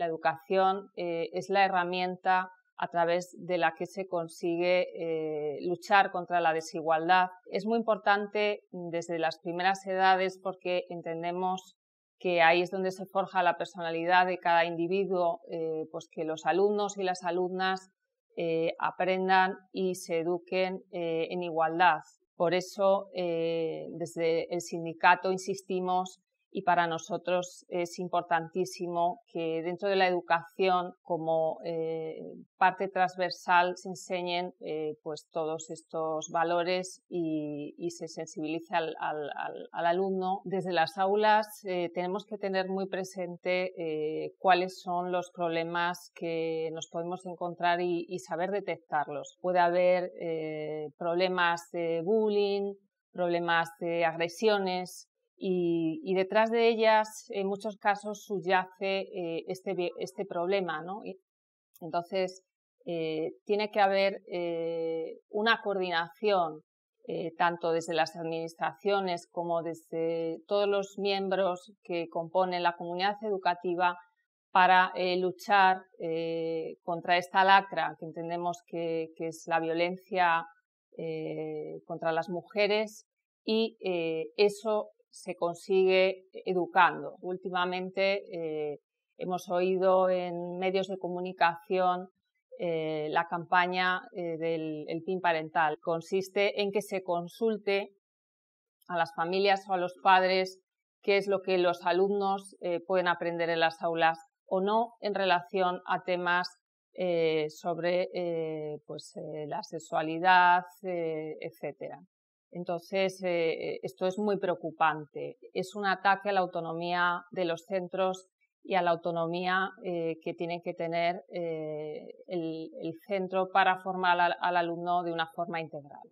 la educación eh, es la herramienta a través de la que se consigue eh, luchar contra la desigualdad. Es muy importante desde las primeras edades porque entendemos que ahí es donde se forja la personalidad de cada individuo, eh, pues que los alumnos y las alumnas aprendan y se eduquen en igualdad. Por eso, desde el sindicato insistimos y para nosotros es importantísimo que dentro de la educación como eh, parte transversal se enseñen eh, pues todos estos valores y, se sensibilice al, al, al, alumno. Desde las aulas eh, tenemos que tener muy presente cuáles son los problemas que nos podemos encontrar y saber detectarlos. Puede haber problemas de bullying, problemas de agresiones, y, detrás de ellas, en muchos casos, subyace eh, este, este, problema, entonces, eh, tiene que haber eh, una coordinación tanto desde las administraciones como desde todos los miembros que componen la comunidad educativa para luchar contra esta lacra que entendemos que, que es la violencia contra las mujeres y eso se consigue educando. Últimamente eh, hemos oído en medios de comunicación eh, la campaña eh, del el PIN parental. Consiste en que se consulte a las familias o a los padres qué es lo que los alumnos pueden aprender en las aulas o no en relación a temas sobre pues, la sexualidad, etc entonces, eh, esto es muy preocupante. Es un ataque a la autonomía de los centros y a la autonomía eh, que tiene que tener eh, el, centro para formar al alumno de una forma integral.